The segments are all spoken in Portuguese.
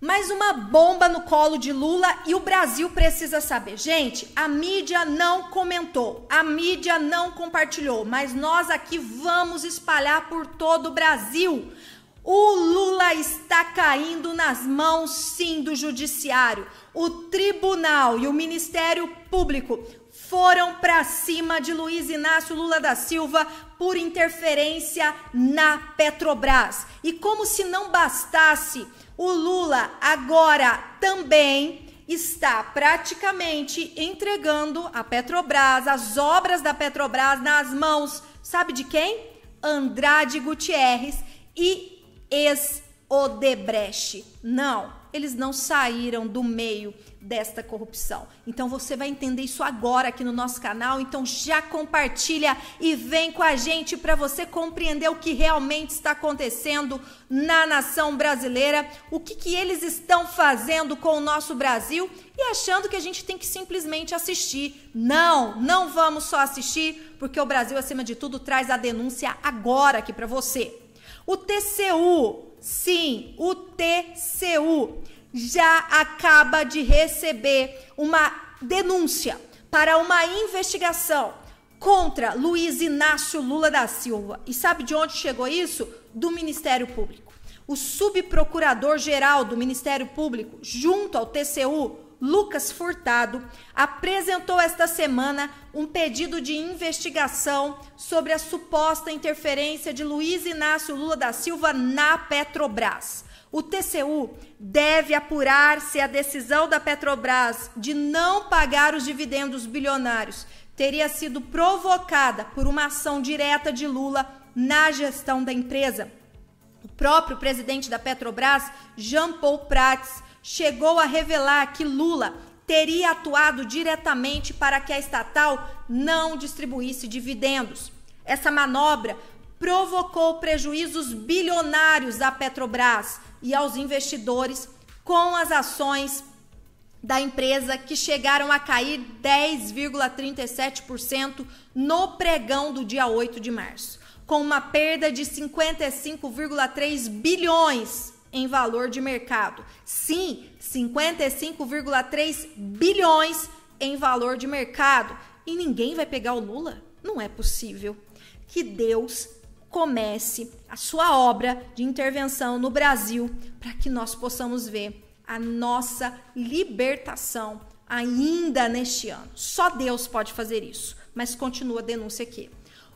mais uma bomba no colo de Lula e o Brasil precisa saber. Gente, a mídia não comentou, a mídia não compartilhou, mas nós aqui vamos espalhar por todo o Brasil. O Lula está caindo nas mãos, sim, do Judiciário. O Tribunal e o Ministério Público foram para cima de Luiz Inácio Lula da Silva por interferência na Petrobras. E como se não bastasse o Lula agora também está praticamente entregando a Petrobras, as obras da Petrobras nas mãos, sabe de quem? Andrade Gutierrez e ex Odebrecht. Não, eles não saíram do meio desta corrupção. Então você vai entender isso agora aqui no nosso canal. Então já compartilha e vem com a gente para você compreender o que realmente está acontecendo na nação brasileira, o que, que eles estão fazendo com o nosso Brasil e achando que a gente tem que simplesmente assistir. Não, não vamos só assistir, porque o Brasil acima de tudo traz a denúncia agora aqui para você. O TCU Sim, o TCU já acaba de receber uma denúncia para uma investigação contra Luiz Inácio Lula da Silva. E sabe de onde chegou isso? Do Ministério Público. O subprocurador-geral do Ministério Público, junto ao TCU, Lucas Furtado, apresentou esta semana um pedido de investigação sobre a suposta interferência de Luiz Inácio Lula da Silva na Petrobras. O TCU deve apurar se a decisão da Petrobras de não pagar os dividendos bilionários teria sido provocada por uma ação direta de Lula na gestão da empresa. O próprio presidente da Petrobras, Jean Paul Prats, chegou a revelar que Lula teria atuado diretamente para que a estatal não distribuísse dividendos. Essa manobra provocou prejuízos bilionários à Petrobras e aos investidores com as ações da empresa que chegaram a cair 10,37% no pregão do dia 8 de março, com uma perda de 55,3 bilhões em valor de mercado. Sim, 55,3 bilhões em valor de mercado. E ninguém vai pegar o Lula? Não é possível. Que Deus comece a sua obra de intervenção no Brasil para que nós possamos ver a nossa libertação ainda neste ano. Só Deus pode fazer isso, mas continua a denúncia aqui.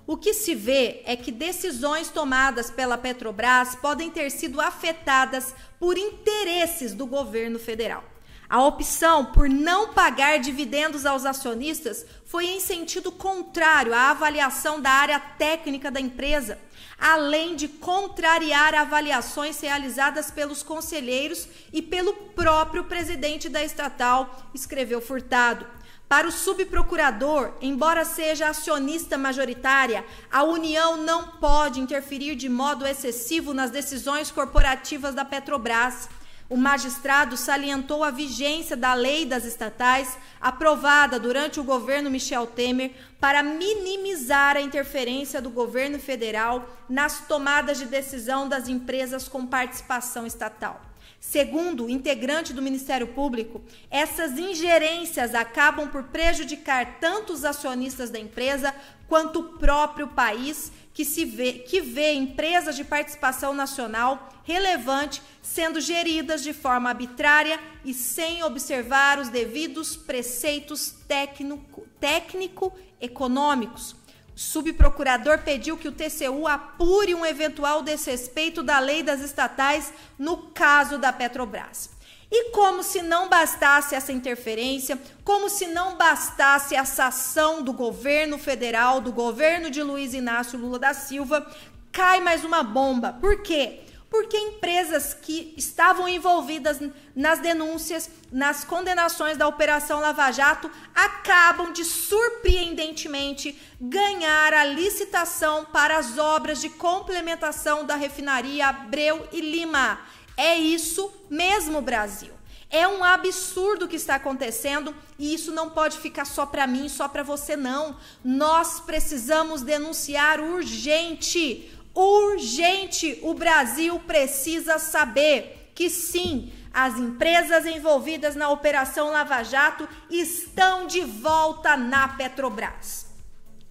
O que se vê é que decisões tomadas pela Petrobras podem ter sido afetadas por interesses do governo federal. A opção por não pagar dividendos aos acionistas foi em sentido contrário à avaliação da área técnica da empresa, além de contrariar avaliações realizadas pelos conselheiros e pelo próprio presidente da estatal, escreveu Furtado. Para o subprocurador, embora seja acionista majoritária, a União não pode interferir de modo excessivo nas decisões corporativas da Petrobras. O magistrado salientou a vigência da lei das estatais, aprovada durante o governo Michel Temer, para minimizar a interferência do governo federal nas tomadas de decisão das empresas com participação estatal. Segundo integrante do Ministério Público, essas ingerências acabam por prejudicar tanto os acionistas da empresa quanto o próprio país, que se vê que vê empresas de participação nacional relevante sendo geridas de forma arbitrária e sem observar os devidos preceitos técnico, técnico econômicos Subprocurador pediu que o TCU apure um eventual desrespeito da lei das estatais no caso da Petrobras. E como se não bastasse essa interferência, como se não bastasse essa ação do governo federal, do governo de Luiz Inácio Lula da Silva, cai mais uma bomba. Por quê? porque empresas que estavam envolvidas nas denúncias, nas condenações da Operação Lava Jato, acabam de surpreendentemente ganhar a licitação para as obras de complementação da refinaria Abreu e Lima. É isso mesmo, Brasil. É um absurdo o que está acontecendo e isso não pode ficar só para mim, só para você não. Nós precisamos denunciar urgente urgente. O Brasil precisa saber que sim, as empresas envolvidas na Operação Lava Jato estão de volta na Petrobras.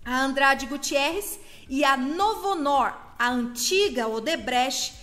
A Andrade Gutierrez e a Novonor, a antiga Odebrecht,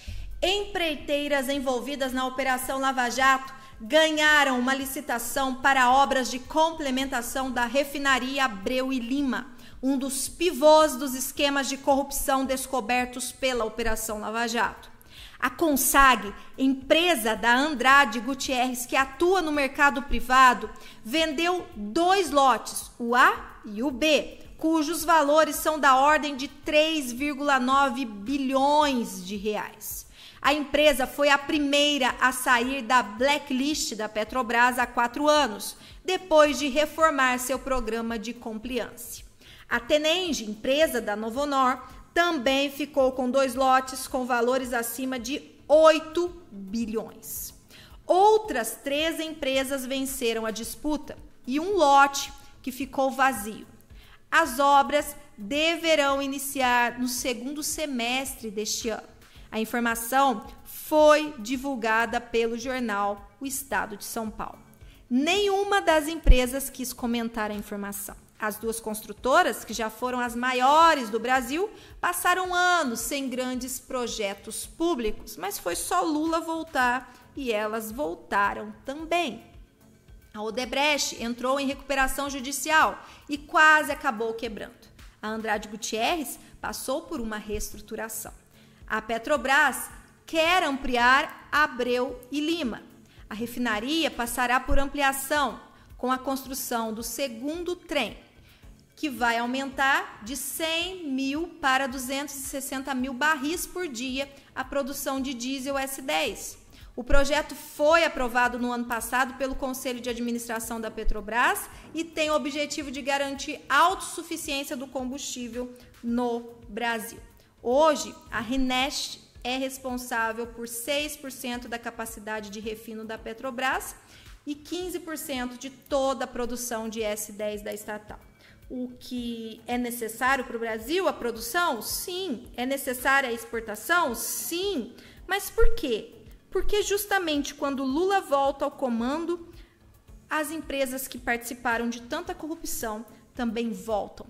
empreiteiras envolvidas na Operação Lava Jato, ganharam uma licitação para obras de complementação da refinaria Abreu e Lima um dos pivôs dos esquemas de corrupção descobertos pela Operação Lava Jato. A Consag, empresa da Andrade Gutierrez que atua no mercado privado, vendeu dois lotes, o A e o B, cujos valores são da ordem de 3,9 bilhões de reais. A empresa foi a primeira a sair da blacklist da Petrobras há quatro anos, depois de reformar seu programa de compliance. A Tenenge, empresa da Novonor, também ficou com dois lotes com valores acima de 8 bilhões. Outras três empresas venceram a disputa e um lote que ficou vazio. As obras deverão iniciar no segundo semestre deste ano. A informação foi divulgada pelo jornal O Estado de São Paulo. Nenhuma das empresas quis comentar a informação. As duas construtoras, que já foram as maiores do Brasil, passaram anos sem grandes projetos públicos, mas foi só Lula voltar e elas voltaram também. A Odebrecht entrou em recuperação judicial e quase acabou quebrando. A Andrade Gutierrez passou por uma reestruturação. A Petrobras quer ampliar Abreu e Lima. A refinaria passará por ampliação com a construção do segundo trem que vai aumentar de 100 mil para 260 mil barris por dia a produção de diesel S10. O projeto foi aprovado no ano passado pelo Conselho de Administração da Petrobras e tem o objetivo de garantir autossuficiência do combustível no Brasil. Hoje, a Renest é responsável por 6% da capacidade de refino da Petrobras e 15% de toda a produção de S10 da estatal o que é necessário para o Brasil? A produção? Sim. É necessária a exportação? Sim. Mas por quê? Porque justamente quando Lula volta ao comando, as empresas que participaram de tanta corrupção também voltam.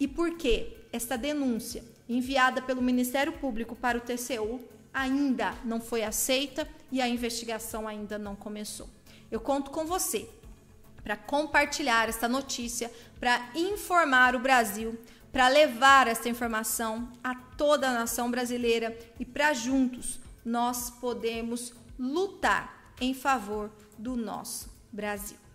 E por que esta denúncia enviada pelo Ministério Público para o TCU ainda não foi aceita e a investigação ainda não começou? Eu conto com você para compartilhar essa notícia, para informar o Brasil, para levar essa informação a toda a nação brasileira e para juntos nós podemos lutar em favor do nosso Brasil.